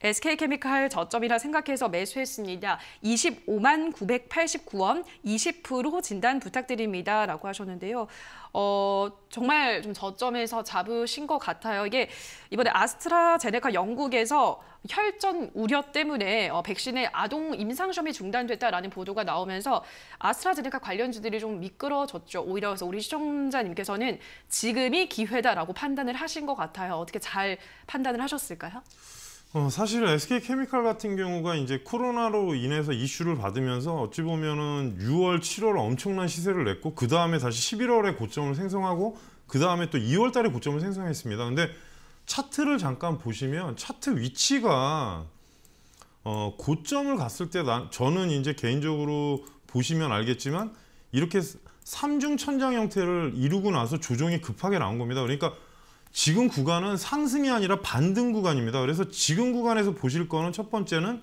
SK케미칼 저점이라 생각해서 매수했습니다. 25만 989원 20% 진단 부탁드립니다. 라고 하셨는데요. 어, 정말 좀 저점에서 잡으신 것 같아요. 이게 이번에 아스트라제네카 영국에서 혈전 우려 때문에 어, 백신의 아동 임상시험이 중단됐다라는 보도가 나오면서 아스트라제네카 관련주들이 좀 미끄러졌죠. 오히려 그래서 우리 시청자님께서는 지금이 기회다라고 판단을 하신 것 같아요. 어떻게 잘 판단을 하셨을까요? 어, 사실 SK 케미칼 같은 경우가 이제 코로나로 인해서 이슈를 받으면서 어찌 보면은 6월, 7월 엄청난 시세를 냈고 그 다음에 다시 11월에 고점을 생성하고 그 다음에 또 2월 달에 고점을 생성했습니다. 근데 차트를 잠깐 보시면 차트 위치가 어, 고점을 갔을 때 나, 저는 이제 개인적으로 보시면 알겠지만 이렇게 삼중 천장 형태를 이루고 나서 조정이 급하게 나온 겁니다. 그러니까 지금 구간은 상승이 아니라 반등 구간입니다. 그래서 지금 구간에서 보실 거는 첫 번째는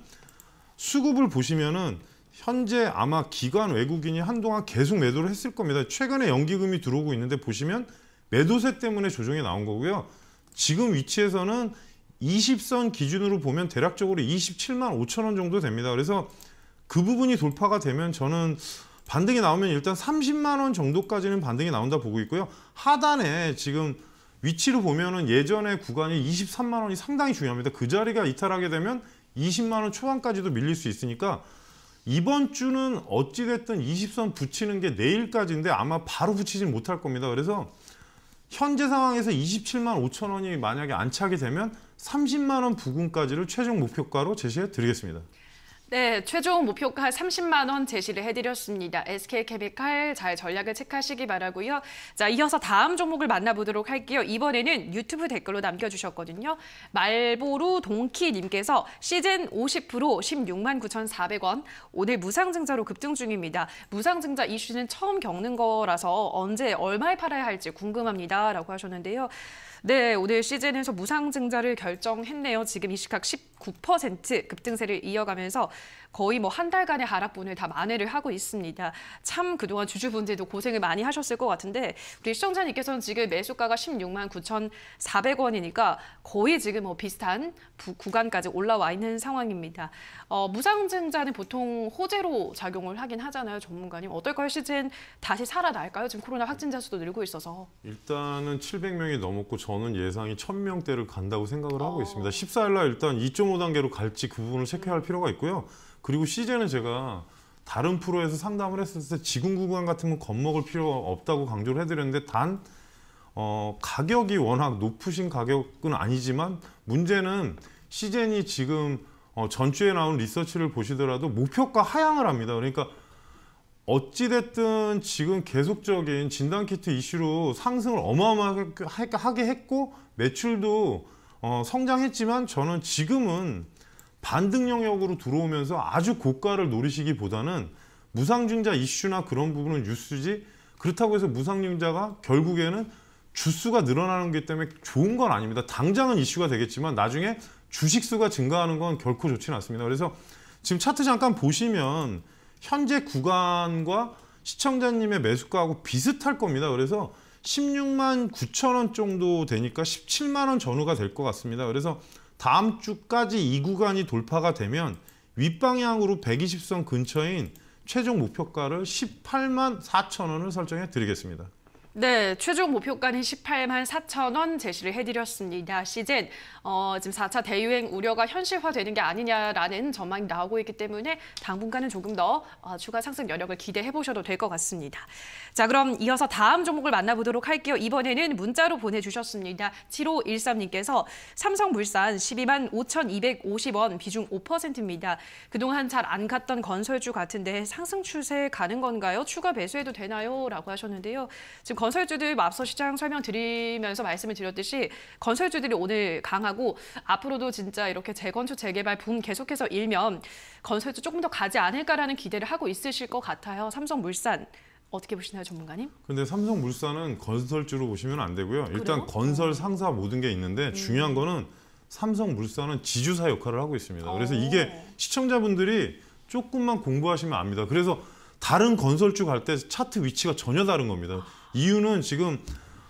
수급을 보시면은 현재 아마 기관 외국인이 한동안 계속 매도를 했을 겁니다. 최근에 연기금이 들어오고 있는데 보시면 매도세 때문에 조정이 나온 거고요. 지금 위치에서는 20선 기준으로 보면 대략적으로 27만 5천 원 정도 됩니다. 그래서 그 부분이 돌파가 되면 저는 반등이 나오면 일단 30만 원 정도까지는 반등이 나온다 보고 있고요. 하단에 지금 위치로 보면은 예전에 구간이 23만 원이 상당히 중요합니다. 그 자리가 이탈하게 되면 20만 원 초반까지도 밀릴 수 있으니까 이번 주는 어찌됐든 20선 붙이는 게 내일까지인데 아마 바로 붙이진 못할 겁니다. 그래서 현재 상황에서 27만 5천 원이 만약에 안 차게 되면 30만 원 부근까지를 최종 목표가로 제시해 드리겠습니다. 네, 최종 목표가 30만 원 제시를 해드렸습니다. SK케미칼 잘 전략을 체크하시기 바라고요. 자, 이어서 다음 종목을 만나보도록 할게요. 이번에는 유튜브 댓글로 남겨주셨거든요. 말보루 동키님께서 시즌 50% 16만 9,400원 오늘 무상증자로 급등 중입니다. 무상증자 이슈는 처음 겪는 거라서 언제 얼마에 팔아야 할지 궁금합니다라고 하셨는데요. 네, 오늘 시즌에서 무상 증자를 결정했네요. 지금 이 시각 19% 급등세를 이어가면서 거의 뭐 한 달간의 하락분을 다 만회를 하고 있습니다. 참 그동안 주주분들도 고생을 많이 하셨을 것 같은데 우리 시청자님께서는 지금 매수가가 16만 9,400원이니까 거의 지금 뭐 비슷한 구간까지 올라와 있는 상황입니다. 어, 무상증자는 보통 호재로 작용을 하긴 하잖아요. 전문가님 어떨까요? 시즌 다시 살아날까요? 지금 코로나 확진자 수도 늘고 있어서. 일단은 700명이 넘었고 전 저는 예상이 1000명대를 간다고 생각을 하고 어. 있습니다. 14일 날 일단 2.5단계로 갈지 그 부분을 체크할 필요가 있고요. 그리고 시제는 제가 다른 프로에서 상담을 했을 때 지금 구간 같은 건 겁먹을 필요 없다고 강조를 해드렸는데 단 어, 가격이 워낙 높으신 가격은 아니지만 문제는 시젠이 지금 어, 전주에 나온 리서치를 보시더라도 목표가 하향을 합니다. 그러니까 어찌됐든 지금 계속적인 진단키트 이슈로 상승을 어마어마하게 하게 했고 매출도 어, 성장했지만 저는 지금은 반등 영역으로 들어오면서 아주 고가를 노리시기보다는 무상증자 이슈나 그런 부분은 뉴스지 그렇다고 해서 무상증자가 결국에는 주수가 늘어나는 게 때문에 좋은 건 아닙니다. 당장은 이슈가 되겠지만 나중에 주식수가 증가하는 건 결코 좋지는 않습니다. 그래서 지금 차트 잠깐 보시면 현재 구간과 시청자님의 매수가하고 비슷할 겁니다. 그래서 16만 9천 원 정도 되니까 17만 원 전후가 될 것 같습니다. 그래서 다음 주까지 이 구간이 돌파가 되면 윗방향으로 120선 근처인 최종 목표가를 18만 4천 원을 설정해 드리겠습니다. 네, 최종 목표가는 18만 4천 원 제시를 해드렸습니다. 시즌 어, 지금 4차 대유행 우려가 현실화되는 게 아니냐라는 전망이 나오고 있기 때문에 당분간은 조금 더 어, 추가 상승 여력을 기대해 보셔도 될 것 같습니다. 자, 그럼 이어서 다음 종목을 만나보도록 할게요. 이번에는 문자로 보내주셨습니다. 7513님께서 삼성물산 12만 5,250원 비중 5%입니다. 그동안 잘 안 갔던 건설주 같은데 상승 추세 가는 건가요? 추가 매수해도 되나요? 라고 하셨는데요. 지금 건설주들 앞서 시장 설명드리면서 말씀을 드렸듯이 건설주들이 오늘 강하고 앞으로도 진짜 이렇게 재건축 재개발 붐 계속해서 일면 건설주 조금 더 가지 않을까라는 기대를 하고 있으실 것 같아요. 삼성물산 어떻게 보시나요, 전문가님? 근데 삼성물산은 건설주로 보시면 안 되고요. 일단 그래요? 건설 상사 모든 게 있는데 음. 중요한 거는 삼성물산은 지주사 역할을 하고 있습니다. 그래서 오. 어. 이게 시청자분들이 조금만 공부하시면 압니다. 그래서 다른 건설주 갈 때 차트 위치가 전혀 다른 겁니다. 이유는 지금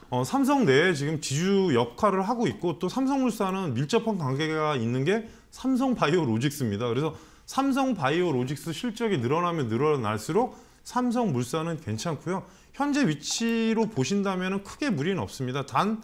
어, 삼성 내에 지금 지주 역할을 하고 있고 또 삼성물산은 밀접한 관계가 있는 게 삼성바이오로직스입니다. 그래서 삼성바이오로직스 실적이 늘어나면 늘어날수록 삼성물산은 괜찮고요. 현재 위치로 보신다면 크게 무리는 없습니다. 단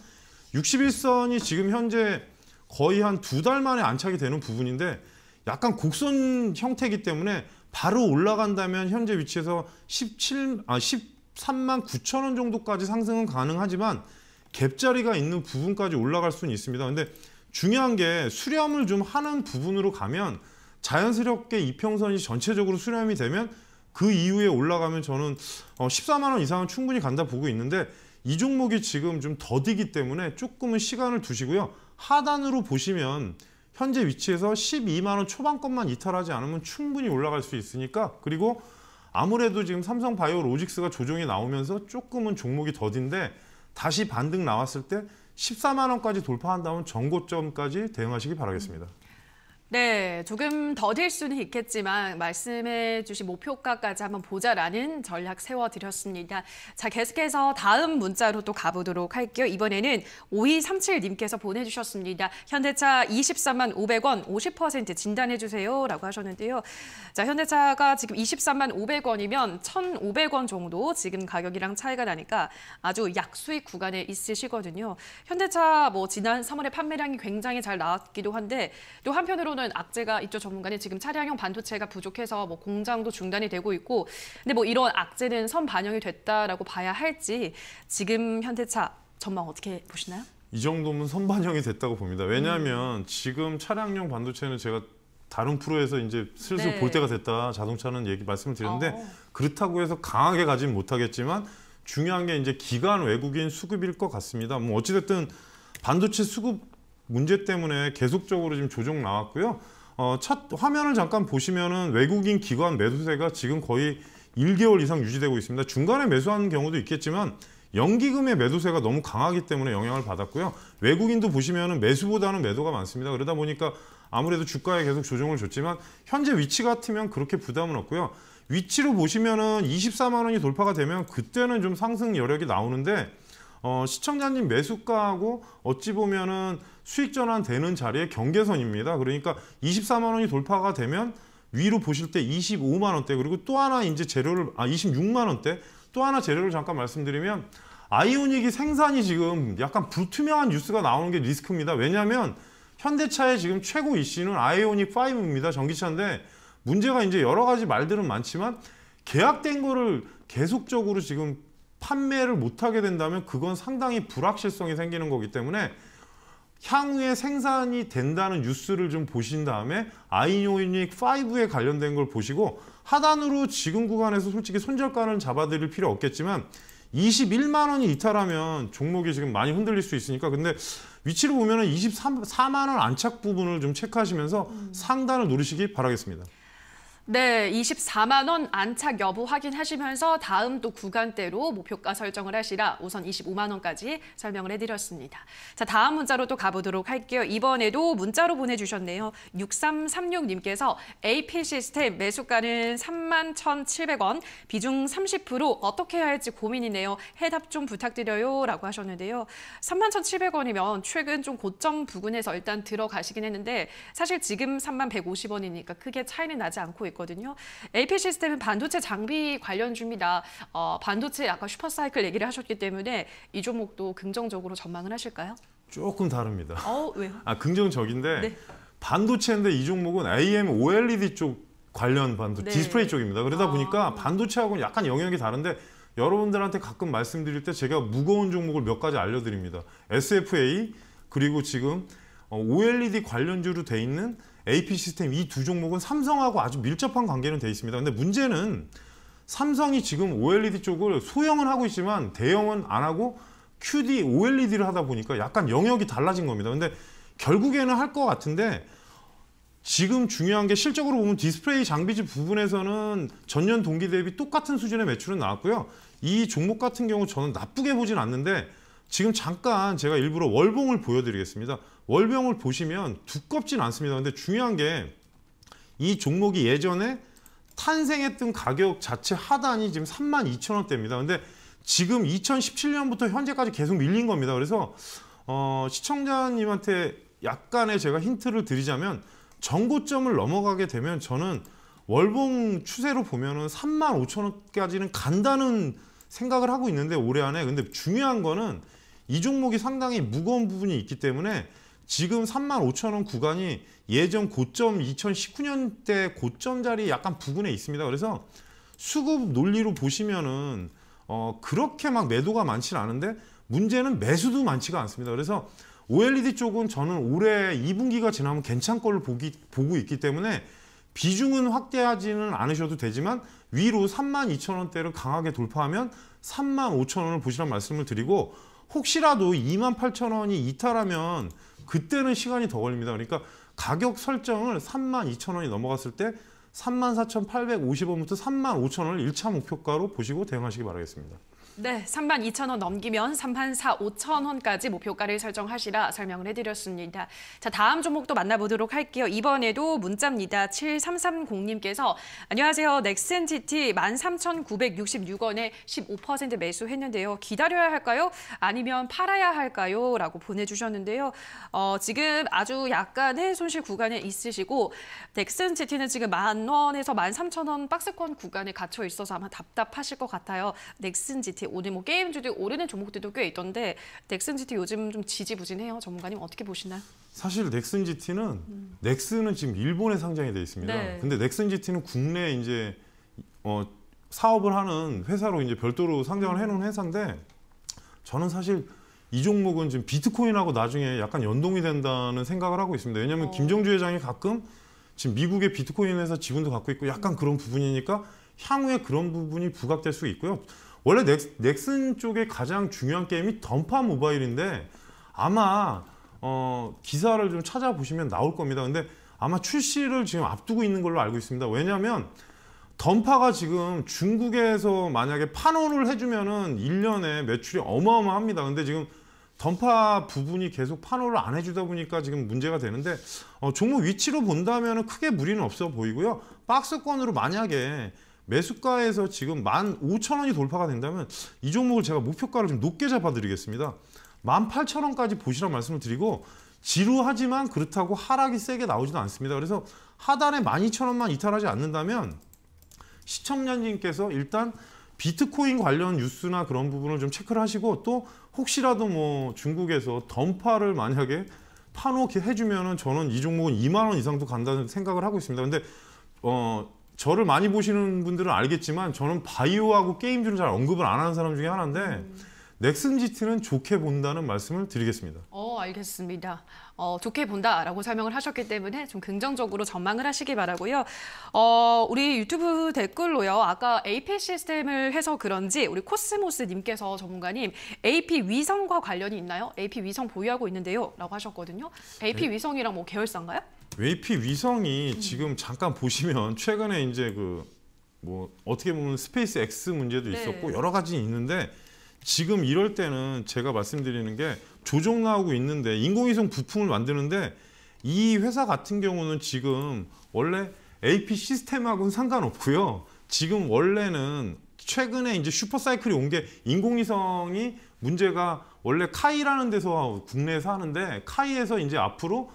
61선이 지금 현재 거의 한 두 달 만에 안착이 되는 부분인데 약간 곡선 형태이기 때문에 바로 올라간다면 현재 위치에서 17, 아, 10, 13만 9천 원 정도까지 상승은 가능하지만 갭자리가 있는 부분까지 올라갈 수는 있습니다. 근데 중요한 게 수렴을 좀 하는 부분으로 가면 자연스럽게 이평선이 전체적으로 수렴이 되면 그 이후에 올라가면 저는 14만 어, 원 이상은 충분히 간다 보고 있는데 이 종목이 지금 좀 더디기 때문에 조금은 시간을 두시고요. 하단으로 보시면 현재 위치에서 12만 원초반것만 이탈하지 않으면 충분히 올라갈 수 있으니까 그리고 아무래도 지금 삼성 바이오 로직스가 조정이 나오면서 조금은 종목이 더딘데 다시 반등 나왔을 때 14만 원까지 돌파한다면 전고점까지 대응하시기 바라겠습니다. 네, 조금 더딜 수는 있겠지만 말씀해 주신 목표가까지 한번 보자라는 전략 세워드렸습니다. 자, 계속해서 다음 문자로 또 가보도록 할게요. 이번에는 5237님께서 보내주셨습니다. 현대차 23만 500원 50% 진단해 주세요 라고 하셨는데요. 자, 현대차가 지금 23만 500원이면 1,500원 정도 지금 가격이랑 차이가 나니까 아주 약수익 구간에 있으시거든요. 현대차 뭐 지난 3월에 판매량이 굉장히 잘 나왔기도 한데 또 한편으로는 이러는 악재가 있죠 전문가님 지금 차량용 반도체가 부족해서 뭐 공장도 중단이 되고 있고 근데 뭐 이런 악재는 선 반영이 됐다라고 봐야 할지 지금 현대차 전망 어떻게 보시나요? 이 정도면 선 반영이 됐다고 봅니다. 왜냐하면 음. 지금 차량용 반도체는 제가 다른 프로에서 이제 슬슬 네. 볼 때가 됐다 자동차는 얘기 말씀을 드렸는데 어. 그렇다고 해서 강하게 가진 못하겠지만 중요한 게 이제 기간 외국인 수급일 것 같습니다. 뭐 어찌됐든 반도체 수급 문제 때문에 계속적으로 지금 조정 나왔고요. 어, 첫 화면을 잠깐 보시면은 외국인 기관 매수세가 지금 거의 1개월 이상 유지되고 있습니다. 중간에 매수하는 경우도 있겠지만 연기금의 매도세가 너무 강하기 때문에 영향을 받았고요. 외국인도 보시면 매수보다는 매도가 많습니다. 그러다 보니까 아무래도 주가에 계속 조정을 줬지만 현재 위치 같으면 그렇게 부담은 없고요. 위치로 보시면은 24만 원이 돌파가 되면 그때는 좀 상승 여력이 나오는데 어, 시청자님 매수가하고 어찌 보면은 수익 전환되는 자리에 경계선입니다. 그러니까 24만 원이 돌파가 되면 위로 보실 때 25만 원대 그리고 또 하나 이제 재료를 아 26만 원대 또 하나 재료를 잠깐 말씀드리면 아이오닉이 생산이 지금 약간 불투명한 뉴스가 나오는 게 리스크입니다. 왜냐하면 현대차의 지금 최고 이슈는 아이오닉 5입니다. 전기차인데 문제가 이제 여러 가지 말들은 많지만 계약된 거를 계속적으로 지금 판매를 못하게 된다면 그건 상당히 불확실성이 생기는 거기 때문에 향후에 생산이 된다는 뉴스를 좀 보신 다음에 아이오닉 5에 관련된 걸 보시고 하단으로 지금 구간에서 솔직히 손절가는 잡아드릴 필요 없겠지만 21만 원이 이탈하면 종목이 지금 많이 흔들릴 수 있으니까 근데 위치를 보면 은 24만 원 안착 부분을 좀 체크하시면서 음. 상단을 노리시기 바라겠습니다. 네, 24만 원 안착 여부 확인하시면서 다음 또 구간대로 목표가 설정을 하시라 우선 25만 원까지 설명을 해드렸습니다. 자, 다음 문자로 또 가보도록 할게요. 이번에도 문자로 보내주셨네요. 6336님께서 AP 시스템 매수가는 3만 1,700원, 비중 30% 어떻게 해야 할지 고민이네요. 해답 좀 부탁드려요 라고 하셨는데요. 3만 1,700원이면 최근 좀 고점 부근에서 일단 들어가시긴 했는데 사실 지금 3만 150원이니까 크게 차이는 나지 않고 있거든요. AP 시스템은 반도체 장비 관련주입니다. 어, 반도체 아까 슈퍼사이클 얘기를 하셨기 때문에 이 종목도 긍정적으로 전망을 하실까요? 조금 다릅니다. 어, 왜요? 아, 긍정적인데 네. 반도체인데 이 종목은 AM OLED 쪽 관련 반도체, 네. 디스플레이 쪽입니다. 그러다 아. 보니까 반도체하고는 약간 영역이 다른데 여러분들한테 가끔 말씀드릴 때 제가 무거운 종목을 몇 가지 알려드립니다. SFA 그리고 지금 어, OLED 관련주로 돼 있는 AP 시스템 이 두 종목은 삼성하고 아주 밀접한 관계는 돼 있습니다. 근데 문제는 삼성이 지금 OLED 쪽을 소형은 하고 있지만 대형은 안 하고 QD, OLED를 하다 보니까 약간 영역이 달라진 겁니다. 근데 결국에는 할 것 같은데 지금 중요한 게 실적으로 보면 디스플레이 장비지 부분에서는 전년 동기 대비 똑같은 수준의 매출은 나왔고요. 이 종목 같은 경우 저는 나쁘게 보진 않는데 지금 잠깐 제가 일부러 월봉을 보여드리겠습니다. 월병을 보시면 두껍진 않습니다. 근데 중요한 게 이 종목이 예전에 탄생했던 가격 자체 하단이 지금 32,000원대입니다. 근데 지금 2017년부터 현재까지 계속 밀린 겁니다. 그래서 어, 시청자님한테 약간의 제가 힌트를 드리자면 정고점을 넘어가게 되면 저는 월봉 추세로 보면은 3만 5천 원까지는 간다는 생각을 하고 있는데 올해 안에 근데 중요한 거는 이 종목이 상당히 무거운 부분이 있기 때문에 지금 3만 5천 원 구간이 예전 고점 2019년 때 고점 자리 약간 부근에 있습니다. 그래서 수급 논리로 보시면은 어 그렇게 막 매도가 많지 않은데 문제는 매수도 많지가 않습니다. 그래서 OLED 쪽은 저는 올해 2분기가 지나면 괜찮 걸로 보기, 보고 있기 때문에 비중은 확대하지는 않으셔도 되지만 위로 32,000원대를 강하게 돌파하면 35,000원을 보시라는 말씀을 드리고 혹시라도 28,000원이 이탈하면 그때는 시간이 더 걸립니다. 그러니까 가격 설정을 32,000원이 넘어갔을 때 34,850원부터 35,000원을 1차 목표가로 보시고 대응하시기 바라겠습니다. 네, 3만 2천 원 넘기면 3만 4, 5천 원까지 목표가를 설정하시라 설명을 해드렸습니다. 자, 다음 종목도 만나보도록 할게요. 이번에도 문자입니다. 7330님께서 안녕하세요. 넥슨 GT 13,966원에 15% 매수했는데요. 기다려야 할까요? 아니면 팔아야 할까요? 라고 보내주셨는데요. 어, 지금 아주 약간의 손실 구간에 있으시고 넥슨 GT는 지금 만 원에서 13,000원 박스권 구간에 갇혀 있어서 아마 답답하실 것 같아요. 넥슨 GT 오늘 뭐 게임 주도 오르는 종목들도 꽤 있던데 넥슨 GT 요즘 좀 지지부진해요. 전문가님 어떻게 보시나요? 사실 넥슨 GT는 음. 넥슨은 지금 일본에 상장이 돼 있습니다. 네. 근데 넥슨 GT는 국내 이제 어, 사업을 하는 회사로 이제 별도로 상장을 음. 해놓은 회사인데 저는 사실 이 종목은 지금 비트코인하고 나중에 약간 연동이 된다는 생각을 하고 있습니다. 왜냐하면 어. 김정주 회장이 가끔 지금 미국의 비트코인 회사 지분도 갖고 있고 약간 그런 부분이니까 향후에 그런 부분이 부각될 수 있고요. 원래 넥, 슨 쪽에 가장 중요한 게임이 던파 모바일인데 아마 어, 기사를 좀 찾아보시면 나올 겁니다. 근데 아마 출시를 지금 앞두고 있는 걸로 알고 있습니다. 왜냐하면 던파가 지금 중국에서 만약에 판호를 해주면은 1년에 매출이 어마어마합니다. 근데 지금 던파 부분이 계속 판호를 안 해주다 보니까 지금 문제가 되는데 어, 종목 위치로 본다면 크게 무리는 없어 보이고요. 박스권으로 만약에 매수가에서 지금 15,000원이 돌파가 된다면 이 종목을 제가 목표가를 좀 높게 잡아드리겠습니다. 18,000원까지 보시라고 말씀을 드리고 지루하지만 그렇다고 하락이 세게 나오지는 않습니다. 그래서 하단에 12,000원만 이탈하지 않는다면 시청자님께서 일단 비트코인 관련 뉴스나 그런 부분을 좀 체크를 하시고 또 혹시라도 뭐 중국에서 던파를 만약에 파놓게 해주면은 저는 이 종목은 2만 원 이상도 간다는 생각을 하고 있습니다. 근데 어 저를 많이 보시는 분들은 알겠지만 저는 바이오하고 게임주는잘 언급을 안 하는 사람 중에 하나인데 음. 넥슨 GT는 좋게 본다는 말씀을 드리겠습니다. 어, 알겠습니다. 어, 좋게 본다라고 설명을 하셨기 때문에 좀 긍정적으로 전망을 하시기 바라고요. 어, 우리 유튜브 댓글로요. 아까 AP 시스템을 해서 그런지 우리 코스모스 님께서 전문가님 AP 위성과 관련이 있나요? AP 위성 보유하고 있는데요. 라고 하셨거든요. AP 네. 위성이랑 뭐 계열사인가요? 웨이피 위성이 음. 지금 잠깐 보시면 최근에 이제 그 뭐 어떻게 보면 스페이스 X 문제도 네. 있었고 여러 가지 있는데 지금 이럴 때는 제가 말씀드리는 게 조정 나오고 있는데 인공위성 부품을 만드는데 이 회사 같은 경우는 지금 원래 AP 시스템하고는 상관없고요. 지금 원래는 최근에 이제 슈퍼사이클이 온 게 인공위성이 문제가 원래 카이라는 데서 국내에서 하는데 카이에서 이제 앞으로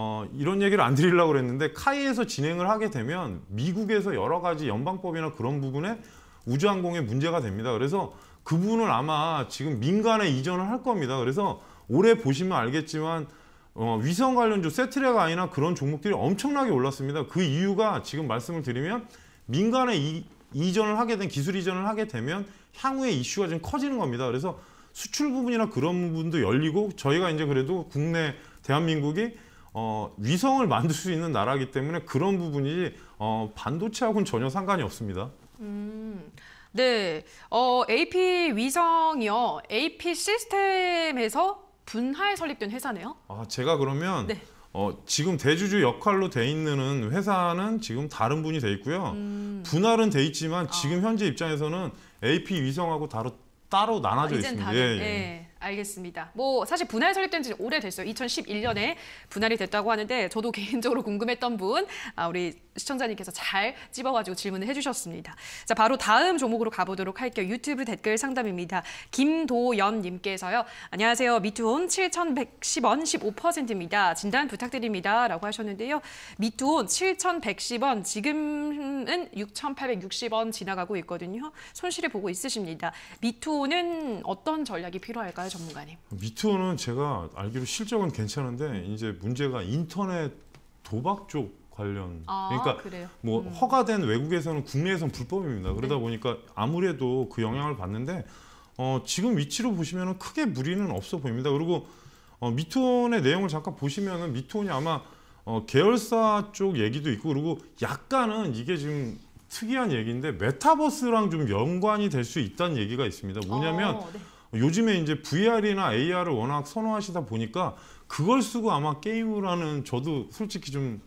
어, 이런 얘기를 안 드리려고 그랬는데 카이에서 진행을 하게 되면 미국에서 여러 가지 연방법이나 그런 부분에 우주항공에 문제가 됩니다. 그래서 그분을 아마 지금 민간에 이전을 할 겁니다. 그래서 올해 보시면 알겠지만 어, 위성 관련주 세트랙 아니나 그런 종목들이 엄청나게 올랐습니다. 그 이유가 지금 말씀을 드리면 민간에 이, 이전을 하게 된 기술 이전을 하게 되면 향후에 이슈가 좀 커지는 겁니다. 그래서 수출 부분이나 그런 부분도 열리고 저희가 이제 그래도 국내 대한민국이 어, 위성을 만들 수 있는 나라기 때문에 그런 부분이 어, 반도체하고는 전혀 상관이 없습니다. 음, 네, 어, AP 위성이요. AP 시스템에서 분할 설립된 회사네요. 아, 제가 그러면 네. 어, 지금 대주주 역할로 돼 있는 회사는 지금 다른 분이 돼 있고요. 음. 분할은 돼 있지만 아. 지금 아. 현재 입장에서는 AP 위성하고 따로 따로 나눠져 아, 있습니다. 다른, 예, 예. 예. 알겠습니다. 뭐 사실 분할 설립된 지 오래됐어요. 2011년에 분할이 됐다고 하는데 저도 개인적으로 궁금했던 분 아, 우리 시청자님께서 잘 찝어가지고 질문을 해주셨습니다. 자 바로 다음 종목으로 가보도록 할게요. 유튜브 댓글 상담입니다. 김도연님께서요. 안녕하세요. 미투온 7,110원 15%입니다. 진단 부탁드립니다. 라고 하셨는데요. 미투온 7,110원 지금은 6,860원 지나가고 있거든요. 손실을 보고 있으십니다. 미투온은 어떤 전략이 필요할까요? 어떤가요, 전문가님? 미투는 제가 알기로 실적은 괜찮은데 이제 문제가 인터넷 도박 쪽 관련 아, 그러니까 그래요? 뭐 음. 허가된 외국에서는 국내에선 불법입니다. 그러다 네. 보니까 아무래도 그 영향을 받는데 어, 지금 위치로 보시면 은 크게 무리는 없어 보입니다. 그리고 어, 미투온의 내용을 잠깐 보시면은 미투온이 아마 어, 계열사 쪽 얘기도 있고 그리고 약간은 이게 지금 특이한 얘기인데 메타버스랑 좀 연관이 될 수 있다는 얘기가 있습니다. 뭐냐면 어, 네. 요즘에 이제 VR이나 AR을 워낙 선호하시다 보니까 그걸 쓰고 아마 게임을 하는 저도 솔직히 좀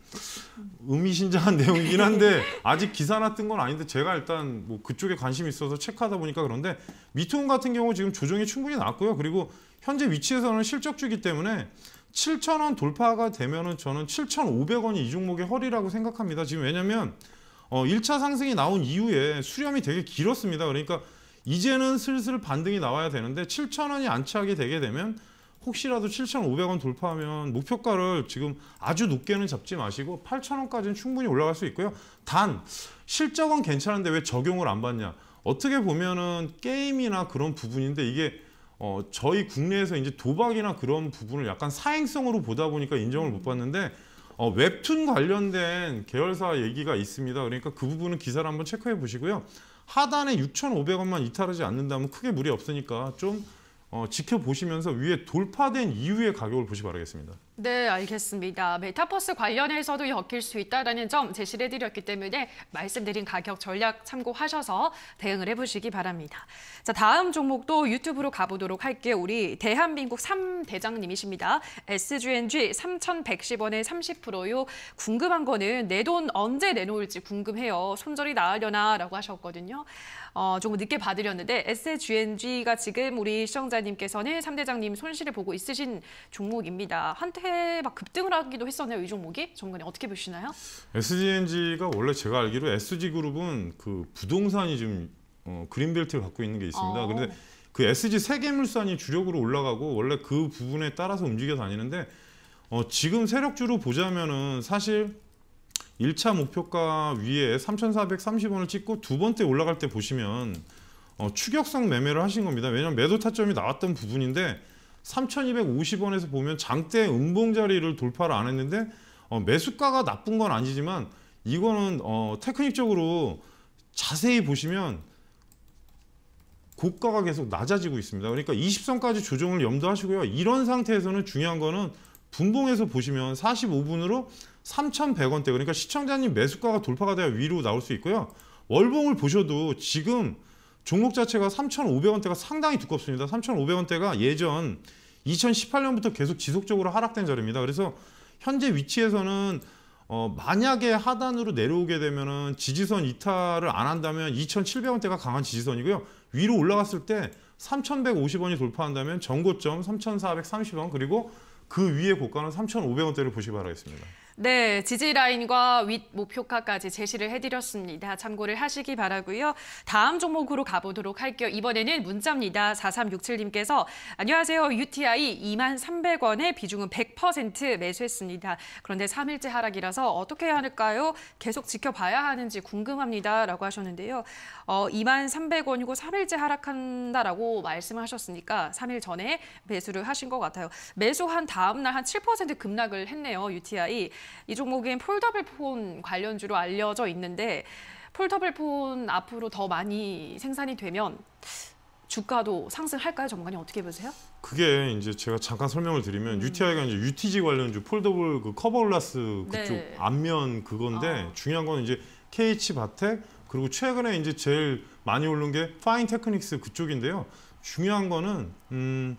의미심장한 내용이긴 한데 아직 기사나 뜬 건 아닌데 제가 일단 뭐 그쪽에 관심이 있어서 체크하다 보니까 그런데 미통 같은 경우 지금 조정이 충분히 났고요. 그리고 현재 위치에서는 실적주기 때문에 7,000원 돌파가 되면은 저는 7,500원이 이 종목의 허리라고 생각합니다. 지금 왜냐면 어 1차 상승이 나온 이후에 수렴이 되게 길었습니다. 그러니까 이제는 슬슬 반등이 나와야 되는데 7천원이 안착이 되게 되면 혹시라도 7,500원 돌파하면 목표가를 지금 아주 높게는 잡지 마시고 8,000원까지는 충분히 올라갈 수 있고요. 단 실적은 괜찮은데 왜 적용을 안 받냐. 어떻게 보면은 게임이나 그런 부분인데 이게 어, 저희 국내에서 이제 도박이나 그런 부분을 약간 사행성으로 보다 보니까 인정을 못 받는데 어, 웹툰 관련된 계열사 얘기가 있습니다. 그러니까 그 부분은 기사를 한번 체크해 보시고요. 하단에 6,500원만 이탈하지 않는다면 크게 무리 없으니까 좀 어, 지켜보시면서 위에 돌파된 이후의 가격을 보시 바라겠습니다. 네, 알겠습니다. 메타버스 관련해서도 엮일 수 있다는 점 제시를 해드렸기 때문에 말씀드린 가격 전략 참고하셔서 대응을 해보시기 바랍니다. 자, 다음 종목도 유튜브로 가보도록 할게요. 우리 대한민국 3대장님이십니다. SGNG 3,110원에 30%요. 궁금한 거는 내 돈 언제 내놓을지 궁금해요. 손절이 나으려나 라고 하셨거든요. 어, 조금 늦게 받으렸는데 SGNG가 지금 우리 시청자님께서는 3대장님 손실을 보고 있으신 종목입니다. 한때 최근에 막 급등을 하기도 했었네요. 이 종목이 전문가님 어떻게 보시나요? s d n g 가 원래 제가 알기로 SG 그룹은 그 부동산이 좀 어, 그린벨트를 갖고 있는 게 있습니다. 어. 그런데그 SG 세계물산이 주력으로 올라가고 원래 그 부분에 따라서 움직여 다니는데 어, 지금 세력주로 보자면은 사실 1차 목표가 위에 3,430원을 찍고 두 번째 올라갈 때 보시면 어, 추격성 매매를 하신 겁니다. 왜냐하면 매도 타점이 나왔던 부분인데 3,250원에서 보면 장대 음봉 자리를 돌파를 안 했는데 어, 매수가가 나쁜 건 아니지만 이거는 어, 테크닉적으로 자세히 보시면 고가가 계속 낮아지고 있습니다. 그러니까 20선까지 조정을 염두하시고요. 이런 상태에서는 중요한 거는 분봉에서 보시면 45분으로 3,100원대 그러니까 시청자님 매수가가 돌파가 돼야 위로 나올 수 있고요. 월봉을 보셔도 지금 종목 자체가 3,500원대가 상당히 두껍습니다. 3,500원대가 예전 2018년부터 계속 지속적으로 하락된 자리입니다. 그래서 현재 위치에서는 어, 만약에 하단으로 내려오게 되면은 지지선 이탈을 안 한다면 2,700원대가 강한 지지선이고요. 위로 올라갔을 때 3,150원이 돌파한다면 전고점 3,430원 그리고 그 위에 고가는 3,500원대를 보시기 바라겠습니다. 네, 지지라인과 윗 목표가까지 제시를 해드렸습니다. 참고를 하시기 바라고요. 다음 종목으로 가보도록 할게요. 이번에는 문자입니다. 4367님께서 안녕하세요. UTI 2만 300원에 비중은 100% 매수했습니다. 그런데 3일째 하락이라서 어떻게 해야 할까요? 계속 지켜봐야 하는지 궁금합니다. 라고 하셨는데요. 어, 2만 300원이고 3일째 하락한다라고 말씀하셨으니까 3일 전에 매수를 하신 것 같아요. 매수한 다음 날 한 7% 급락을 했네요. UTI. 이 종목인 폴더블폰 관련주로 알려져 있는데 폴더블폰 앞으로 더 많이 생산이 되면 주가도 상승할까요? 전관가님 어떻게 보세요? 그게 이제 제가 잠깐 설명을 드리면 음. UTI가 이제 UTG 관련주 폴더블 그 커버글라스 네. 그쪽 네. 앞면 그건데 아. 중요한 건 이제 KH 바텍 그리고 최근에 이제 제일 많이 오른 게 파인 테크닉스 그쪽인데요. 중요한 거는 음,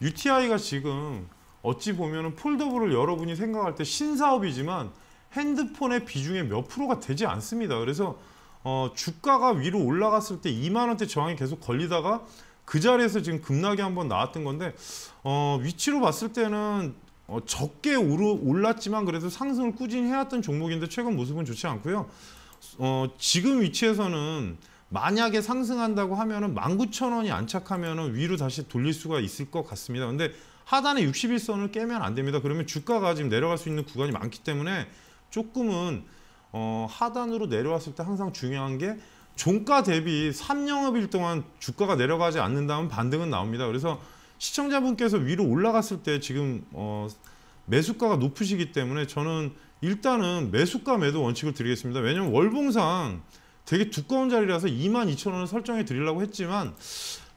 UTI가 지금 어찌 보면 폴더블을 여러분이 생각할 때 신사업이지만 핸드폰의 비중의 몇 프로가 되지 않습니다. 그래서 어, 주가가 위로 올라갔을 때 2만 원대 저항이 계속 걸리다가 그 자리에서 지금 급락이 한번 나왔던 건데 어, 위치로 봤을 때는 어, 적게 오르, 올랐지만 그래도 상승을 꾸준히 해왔던 종목인데 최근 모습은 좋지 않고요. 어, 지금 위치에서는 만약에 상승한다고 하면은 19,000원이 안착하면은 위로 다시 돌릴 수가 있을 것 같습니다. 근데 하단의 61선을 깨면 안 됩니다. 그러면 주가가 지금 내려갈 수 있는 구간이 많기 때문에 조금은 어, 하단으로 내려왔을 때 항상 중요한 게 종가 대비 3영업일 동안 주가가 내려가지 않는다면 반등은 나옵니다. 그래서 시청자분께서 위로 올라갔을 때 지금 어, 매수가가 높으시기 때문에 저는 일단은 매수가 매도 원칙을 드리겠습니다. 왜냐면 월봉상 되게 두꺼운 자리라서 22,000원을 설정해 드리려고 했지만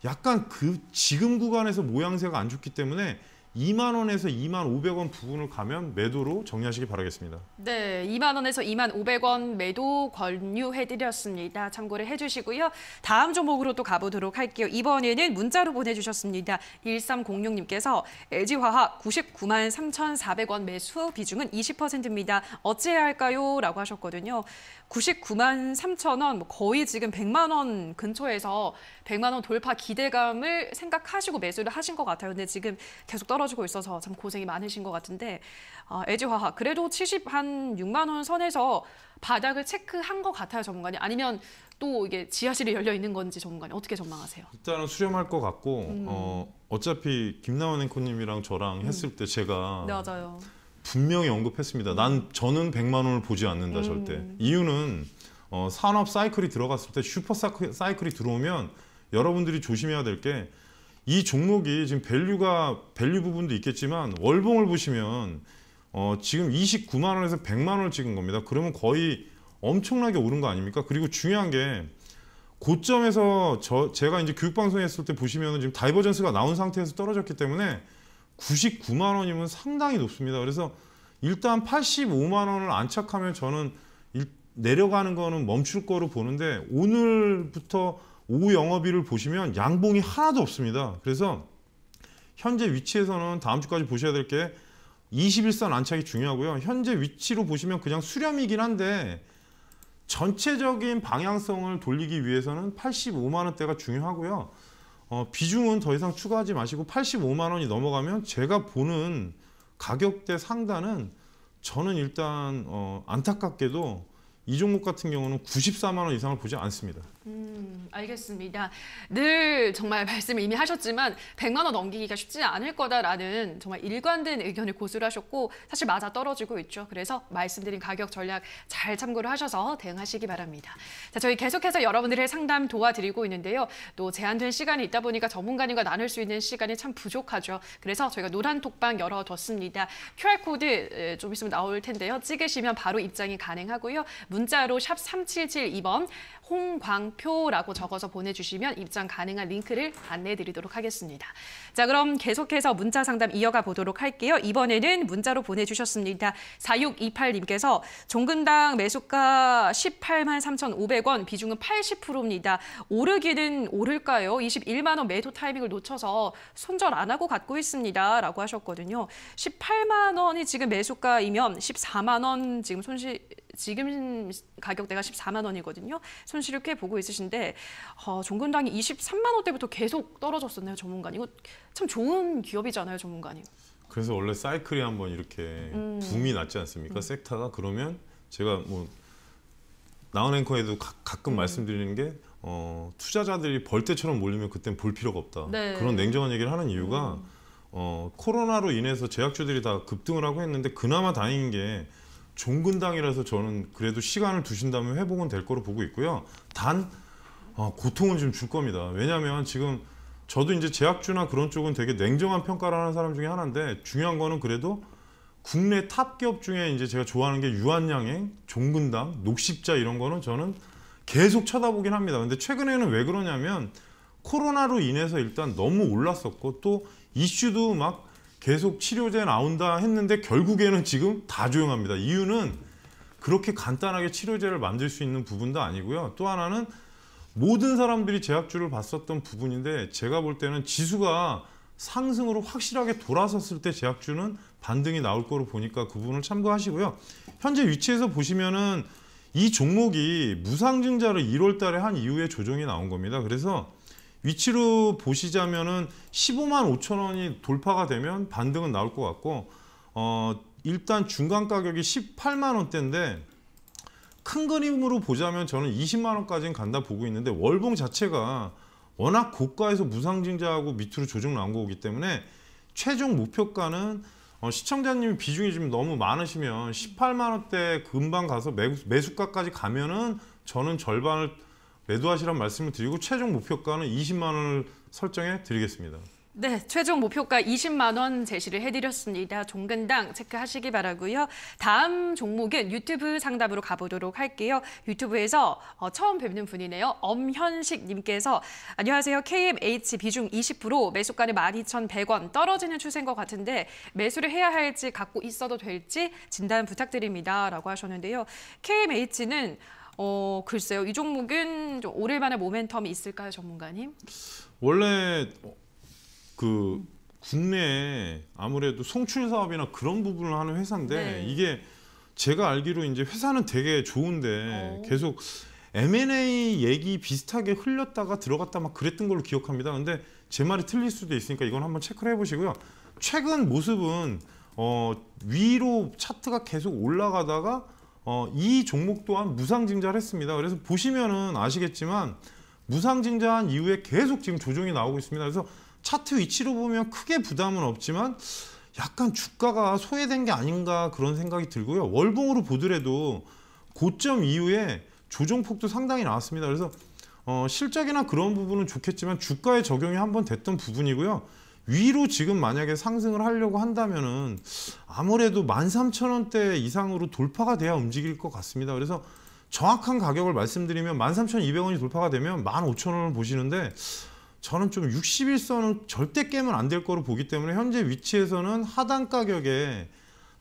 약간 그 지금 구간에서 모양새가 안 좋기 때문에 2만 원에서 2만 500원 부분을 가면 매도로 정리하시기 바라겠습니다. 네, 2만 원에서 2만 500원 매도 권유해드렸습니다. 참고를 해주시고요. 다음 종목으로 또 가보도록 할게요. 이번에는 문자로 보내주셨습니다. 1306님께서 LG화학 99만 3,400원 매수 비중은 20%입니다. 어찌해야 할까요? 라고 하셨거든요. 99만 3천원 뭐 거의 지금 100만 원 근처에서 100만 원 돌파 기대감을 생각하시고 매수를 하신 것 같아요. 근데 지금 계속 떨어 떨어지고 있어서 참 고생이 많으신 것 같은데 어, LG화학 그래도 70 한 6만 원 선에서 바닥을 체크한 것 같아요, 전문가님. 아니면 또 이게 지하실이 열려 있는 건지 전문가님 어떻게 전망하세요? 일단은 수렴할 것 같고 음. 어, 어차피 김나원 앵커님이랑 저랑 음. 했을 때 제가 맞아요. 분명히 언급했습니다. 난 저는 100만 원을 보지 않는다 음. 절대. 이유는 어, 산업 사이클이 들어갔을 때 슈퍼 사이클이 들어오면 여러분들이 조심해야 될게 이 종목이 지금 밸류가 밸류 부분도 있겠지만 월봉을 보시면 어, 지금 29만 원에서 100만 원을 찍은 겁니다. 그러면 거의 엄청나게 오른 거 아닙니까? 그리고 중요한 게 고점에서 저 제가 이제 교육방송 했을 때 보시면 은 지금 다이버전스가 나온 상태에서 떨어졌기 때문에 99만 원이면 상당히 높습니다. 그래서 일단 85만 원을 안착하면 저는 내려가는 거는 멈출 거로 보는데 오늘부터 오후 영업일을 보시면 양봉이 하나도 없습니다. 그래서 현재 위치에서는 다음 주까지 보셔야 될 게 21선 안착이 중요하고요. 현재 위치로 보시면 그냥 수렴이긴 한데 전체적인 방향성을 돌리기 위해서는 85만원대가 중요하고요. 어, 비중은 더 이상 추가하지 마시고 85만원이 넘어가면 제가 보는 가격대 상단은 저는 일단 어, 안타깝게도 이 종목 같은 경우는 94만원 이상을 보지 않습니다. 음, 알겠습니다. 늘 정말 말씀을 이미 하셨지만 100만 원 넘기기가 쉽지 않을 거다라는 정말 일관된 의견을 고수를 하셨고 사실 맞아 떨어지고 있죠. 그래서 말씀드린 가격 전략 잘 참고를 하셔서 대응하시기 바랍니다. 자, 저희 계속해서 여러분들의 상담 도와드리고 있는데요. 또 제한된 시간이 있다 보니까 전문가님과 나눌 수 있는 시간이 참 부족하죠. 그래서 저희가 노란 톡방 열어뒀습니다. QR코드 좀 있으면 나올 텐데요. 찍으시면 바로 입장이 가능하고요. 문자로 샵 3772번 홍광 반표라고 적어서 보내주시면 입장 가능한 링크를 안내드리도록 하겠습니다. 자 그럼 계속해서 문자 상담 이어가 보도록 할게요. 이번에는 문자로 보내주셨습니다. 4628님께서 종근당 매수가 18만 3,500원 비중은 80%입니다. 오르기는 오를까요? 21만 원 매도 타이밍을 놓쳐서 손절 안 하고 갖고 있습니다. 라고 하셨거든요. 18만 원이 지금 매수가이면 14만 원 지금 손실 지금 가격대가 14만 원이거든요. 손실을 꽤 보고 있으신데 어, 종근당이 23만 원대부터 계속 떨어졌었네요. 전문가님. 이거 참 좋은 기업이잖아요. 전문가님. 그래서 원래 사이클이 한번 이렇게 음. 붐이 났지 않습니까? 음. 섹터가 그러면 제가 뭐 나온 앵커에도 가, 끔 음. 말씀드리는 게 어, 투자자들이 벌떼처럼 몰리면 그땐 볼 필요가 없다. 네. 그런 냉정한 얘기를 하는 이유가 음. 어, 코로나로 인해서 제약주들이 다 급등을 하고 했는데 그나마 다행인 게 종근당이라서 저는 그래도 시간을 두신다면 회복은 될 거로 보고 있고요. 단 아, 고통은 좀 줄 겁니다. 왜냐하면 지금 저도 이제 제약주나 그런 쪽은 되게 냉정한 평가를 하는 사람 중에 하나인데 중요한 거는 그래도 국내 탑 기업 중에 이제 제가 좋아하는 게 유한양행, 종근당, 녹십자 이런 거는 저는 계속 쳐다보긴 합니다. 근데 최근에는 왜 그러냐면 코로나로 인해서 일단 너무 올랐었고 또 이슈도 막 계속 치료제 나온다 했는데 결국에는 지금 다 조용합니다. 이유는 그렇게 간단하게 치료제를 만들 수 있는 부분도 아니고요. 또 하나는 모든 사람들이 제약주를 봤었던 부분인데 제가 볼 때는 지수가 상승으로 확실하게 돌아섰을 때 제약주는 반등이 나올 거로 보니까 그 부분을 참고하시고요. 현재 위치에서 보시면은 이 종목이 무상증자를 1월 달에 한 이후에 조정이 나온 겁니다. 그래서 위치로 보시자면은 15만 5천 원이 돌파가 되면 반등은 나올 것 같고 어 일단 중간 가격이 18만 원대인데 큰 그림으로 보자면 저는 20만 원까지는 간다 보고 있는데 월봉 자체가 워낙 고가에서 무상증자하고 밑으로 조정 나온 거기 때문에 최종 목표가는 어, 시청자님이 비중이 지금 너무 많으시면 18만 원대 금방 가서 매수, 매수가까지 가면은 저는 절반을 매도하시란 말씀을 드리고 최종 목표가는 20만 원을 설정해 드리겠습니다. 네, 최종 목표가 20만 원 제시를 해드렸습니다. 종근당 체크하시기 바라고요. 다음 종목은 유튜브 상담으로 가보도록 할게요. 유튜브에서 어, 처음 뵙는 분이네요. 엄현식 님께서 안녕하세요. KMH 비중 20% 매수가는 12,100원 떨어지는 추세인 것 같은데 매수를 해야 할지 갖고 있어도 될지 진단 부탁드립니다. 라고 하셨는데요. KMH는 어, 글쎄요. 이 종목은 좀오랜만에 모멘텀이 있을까요, 전문가님? 원래 그국내 아무래도 송출 사업이나 그런 부분을 하는 회사인데 네. 이게 제가 알기로 이제 회사는 되게 좋은데 오. 어. 계속 M&A 얘기 비슷하게 흘렸다가 들어갔다 막 그랬던 걸로 기억합니다. 근데 제 말이 틀릴 수도 있으니까 이건 한번 체크를 해보시고요. 최근 모습은 어, 위로 차트가 계속 올라가다가 어, 이 종목 또한 무상증자를 했습니다. 그래서 보시면은 아시겠지만 무상증자한 이후에 계속 지금 조정이 나오고 있습니다. 그래서 차트 위치로 보면 크게 부담은 없지만 약간 주가가 소외된 게 아닌가 그런 생각이 들고요. 월봉으로 보더라도 고점 이후에 조정폭도 상당히 나왔습니다. 그래서 어, 실적이나 그런 부분은 좋겠지만 주가에 적용이 한번 됐던 부분이고요. 위로 지금 만약에 상승을 하려고 한다면은 아무래도 13,000원대 이상으로 돌파가 돼야 움직일 것 같습니다. 그래서 정확한 가격을 말씀드리면 13,200원이 돌파가 되면 15,000원을 보시는데 저는 좀 60일선은 절대 깨면 안 될 거로 보기 때문에 현재 위치에서는 하단 가격에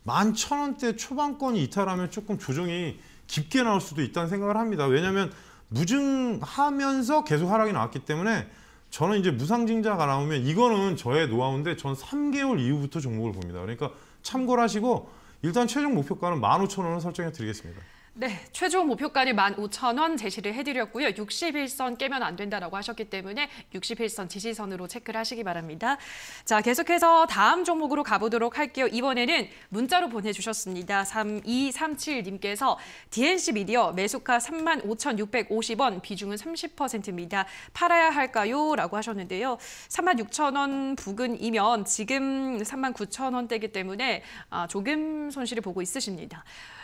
11,000원대 초반권이 이탈하면 조금 조정이 깊게 나올 수도 있다는 생각을 합니다. 왜냐하면 무증하면서 계속 하락이 나왔기 때문에 저는 이제 무상증자가 나오면 이거는 저의 노하우인데 전 3개월 이후부터 종목을 봅니다. 그러니까 참고를 하시고 일단 최종 목표가는 15,000원을 설정해 드리겠습니다. 네, 최종 목표가를 15,000원 제시를 해드렸고요. 61선 깨면 안 된다라고 하셨기 때문에 61선 지지선으로 체크를 하시기 바랍니다. 자, 계속해서 다음 종목으로 가보도록 할게요. 이번에는 문자로 보내주셨습니다. 3237님께서 DNC 미디어 매수가 35,650원, 비중은 30%입니다. 팔아야 할까요? 라고 하셨는데요. 36,000원 부근이면 지금 39,000원대이기 때문에 아, 조금 손실을 보고 있으십니다.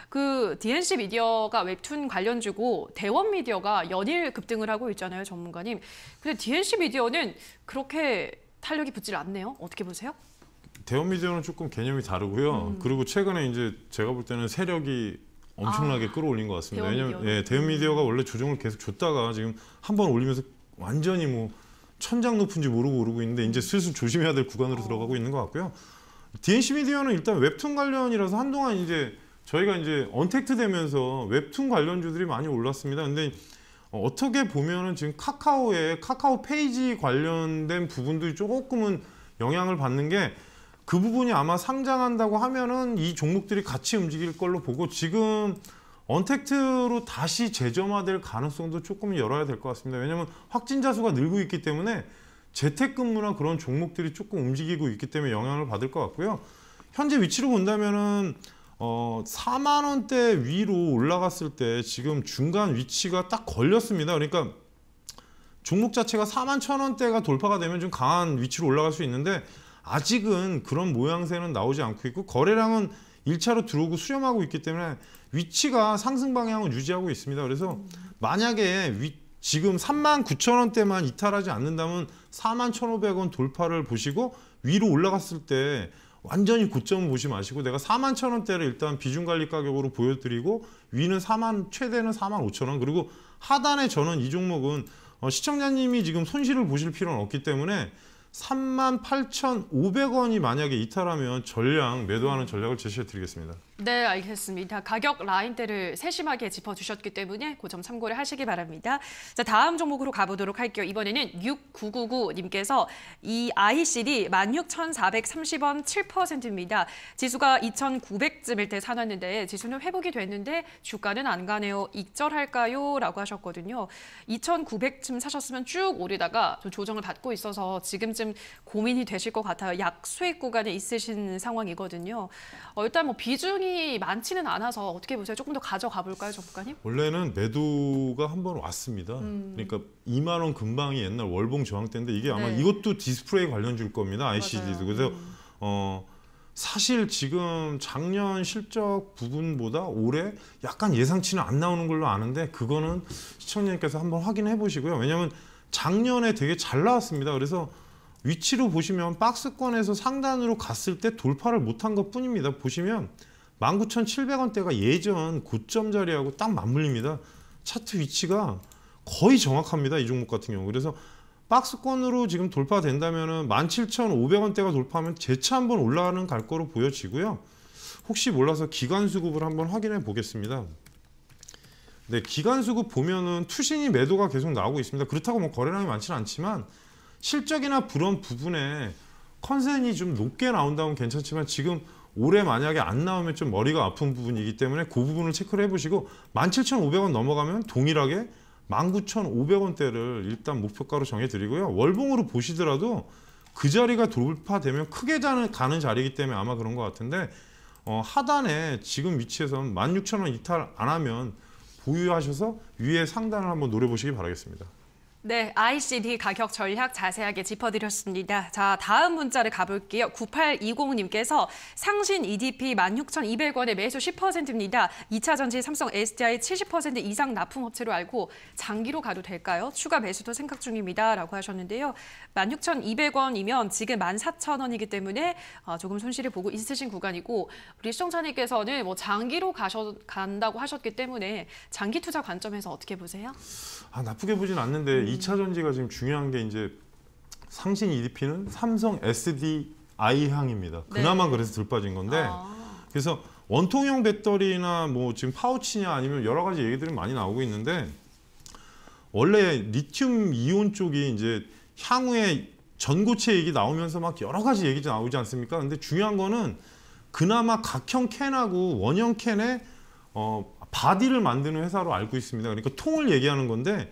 그 DNC 미디어가 웹툰 관련주고 대원 미디어가 연일 급등을 하고 있잖아요, 전문가님. 근데 DNC 미디어는 그렇게 탄력이 붙질 않네요. 어떻게 보세요? 대원 미디어는 조금 개념이 다르고요. 음. 그리고 최근에 이제 제가 볼 때는 세력이 엄청나게 아, 끌어올린 것 같습니다. 왜냐하면 예, 대원 음. 미디어가 원래 조정을 계속 줬다가 지금 한 번 올리면서 완전히 뭐 천장 높은지 모르고 오르고 있는데 이제 음. 슬슬 조심해야 될 구간으로 어. 들어가고 있는 것 같고요. DNC 미디어는 일단 웹툰 관련이라서 한동안 이제 저희가 이제 언택트 되면서 웹툰 관련주들이 많이 올랐습니다. 근데 어, 어떻게 보면은 지금 카카오의 카카오 페이지 관련된 부분들이 조금은 영향을 받는 게 그 부분이 아마 상장한다고 하면은 이 종목들이 같이 움직일 걸로 보고 지금 언택트로 다시 재점화될 가능성도 조금 열어야 될 것 같습니다. 왜냐하면 확진자 수가 늘고 있기 때문에 재택근무나 그런 종목들이 조금 움직이고 있기 때문에 영향을 받을 것 같고요. 현재 위치로 본다면은 어, 4만 원대 위로 올라갔을 때 지금 중간 위치가 딱 걸렸습니다. 그러니까 종목 자체가 4만 천 원대가 돌파가 되면 좀 강한 위치로 올라갈 수 있는데 아직은 그런 모양새는 나오지 않고 있고 거래량은 1차로 들어오고 수렴하고 있기 때문에 위치가 상승 방향을 유지하고 있습니다. 그래서 만약에 위, 지금 3만 9천 원대만 이탈하지 않는다면 4만 1,500원 돌파를 보시고 위로 올라갔을 때 완전히 고점은 보지 마시고 내가 4만 천 원대를 일단 비중 관리 가격으로 보여드리고 위는 4만 최대는 4만 5천 원 그리고 하단에 저는 이 종목은 어, 시청자님이 지금 손실을 보실 필요는 없기 때문에 38,500원이 만약에 이탈하면 전량 매도하는 전략을 제시해 드리겠습니다. 네, 알겠습니다. 가격 라인대를 세심하게 짚어주셨기 때문에 그 점 참고를 하시기 바랍니다. 자, 다음 종목으로 가보도록 할게요. 이번에는 6999님께서 이 ICD 16,430원 7%입니다. 지수가 2,900쯤일 때 사놨는데 지수는 회복이 됐는데 주가는 안 가네요. 익절할까요? 라고 하셨거든요. 2,900쯤 사셨으면 쭉 오르다가 조정을 받고 있어서 지금쯤 고민이 되실 것 같아요. 약 수익 구간에 있으신 상황이거든요. 어, 일단 뭐 비중이 수익이 많지는 않아서 어떻게 보세요? 조금 더 가져가 볼까요, 정 작가님? 원래는 매도가 한 번 왔습니다. 음. 그러니까 2만 원 금방이 옛날 월봉 저항 때인데 이게 아마 네. 이것도 디스플레이 관련 줄 겁니다. ICD도. 그래서 음. 어 사실 지금 작년 실적 부분보다 올해 약간 예상치는 안 나오는 걸로 아는데 그거는 시청자님께서 한번 확인해 보시고요. 왜냐하면 작년에 되게 잘 나왔습니다. 그래서 위치로 보시면 박스권에서 상단으로 갔을 때 돌파를 못한 것 뿐입니다. 보시면 19,700원대가 예전 고점 자리하고 딱 맞물립니다. 차트 위치가 거의 정확합니다. 이 종목 같은 경우. 그래서 박스권으로 지금 돌파된다면 17,500원대가 돌파하면 재차 한번 올라가는 갈 거로 보여지고요. 혹시 몰라서 기간 수급을 한번 확인해 보겠습니다. 네, 기간 수급 보면은 투신이 매도가 계속 나오고 있습니다. 그렇다고 뭐 거래량이 많지는 않지만 실적이나 불런 부분에 컨센이 좀 높게 나온다면 괜찮지만 지금 올해 만약에 안 나오면 좀 머리가 아픈 부분이기 때문에 그 부분을 체크를 해보시고 17,500원 넘어가면 동일하게 19,500원대를 일단 목표가로 정해드리고요. 월봉으로 보시더라도 그 자리가 돌파되면 크게 가는 자리이기 때문에 아마 그런 것 같은데 어, 하단에 지금 위치에서는 16,000원 이탈 안 하면 보유하셔서 위에 상단을 한번 노려보시기 바라겠습니다. 네, ICD 가격 전략 자세하게 짚어드렸습니다. 자, 다음 문자를 가볼게요. 9820님께서 상신 EDP 16,200원에 매수 10%입니다. 2차 전지 삼성 SDI 70% 이상 납품업체로 알고 장기로 가도 될까요? 추가 매수도 생각 중입니다. 라고 하셨는데요. 16,200원이면 지금 14,000원이기 때문에 어, 조금 손실을 보고 있으신 구간이고 우리 시청자님께서는 뭐 장기로 가셔, 간다고 하셨기 때문에 장기 투자 관점에서 어떻게 보세요? 아, 나쁘게 보진 않는데 음. 2차 전지가 지금 중요한 게 이제 상신 EDP는 삼성 SDI 향입니다. 네. 그나마 네. 그래서 덜 빠진 건데 아. 그래서 원통형 배터리나 뭐 지금 파우치냐 아니면 여러 가지 얘기들이 많이 나오고 있는데 원래 리튬 이온 쪽이 이제 향후에 전고체 얘기 나오면서 막 여러 가지 얘기 나오지 않습니까? 근데 중요한 거는 그나마 각형 캔하고 원형 캔의 어, 바디를 만드는 회사로 알고 있습니다. 그러니까 통을 얘기하는 건데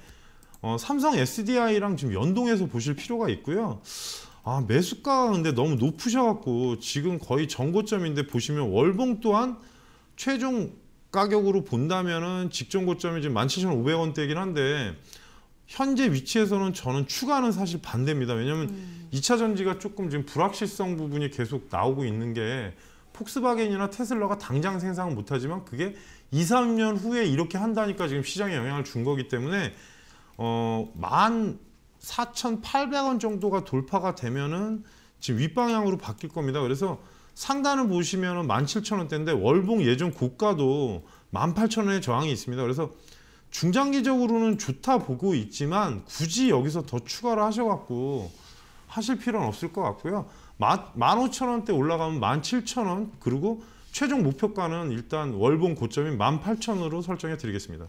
어, 삼성 SDI랑 지금 연동해서 보실 필요가 있고요. 아 매수가 근데 너무 높으셔갖고 지금 거의 전고점인데 보시면 월봉 또한 최종 가격으로 본다면은 직전 고점이 지금 17,500원대이긴 한데 현재 위치에서는 저는 추가는 사실 반대입니다. 왜냐하면 음. 2차 전지가 조금 지금 불확실성 부분이 계속 나오고 있는 게 폭스바겐이나 테슬라가 당장 생산은 못하지만 그게 2, 3년 후에 이렇게 한다니까 지금 시장에 영향을 준 거기 때문에 어, 14,800원 정도가 돌파가 되면은 지금 윗방향으로 바뀔 겁니다. 그래서 상단을 보시면은 17,000원대인데 월봉 예전 고가도 18,000원의 저항이 있습니다. 그래서 중장기적으로는 좋다 보고 있지만 굳이 여기서 더 추가를 하셔갖고 하실 필요는 없을 것 같고요. 15,000원대 올라가면 17,000원 그리고 최종 목표가는 일단 월봉 고점인 18,000원으로 설정해 드리겠습니다.